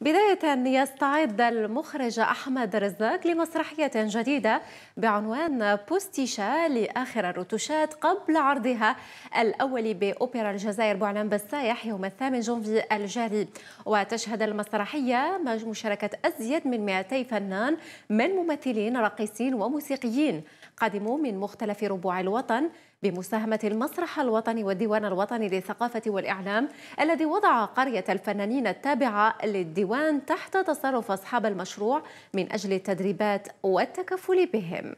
بداية يستعد المخرج أحمد رزاق لمسرحية جديدة بعنوان بوستيشا لآخر الرتوشات قبل عرضها الأول بأوبرا الجزائر بوعلان بالسايح يوم الثامن جونفي الجاري وتشهد المسرحية مشاركة أزيد من 200 فنان من ممثلين راقصين وموسيقيين قدموا من مختلف ربوع الوطن بمساهمة المسرح الوطني والديوان الوطني للثقافة والإعلام الذي وضع قرية الفنانين التابعة للديوان الديوان تحت تصرف أصحاب المشروع من أجل التدريبات والتكفل بهم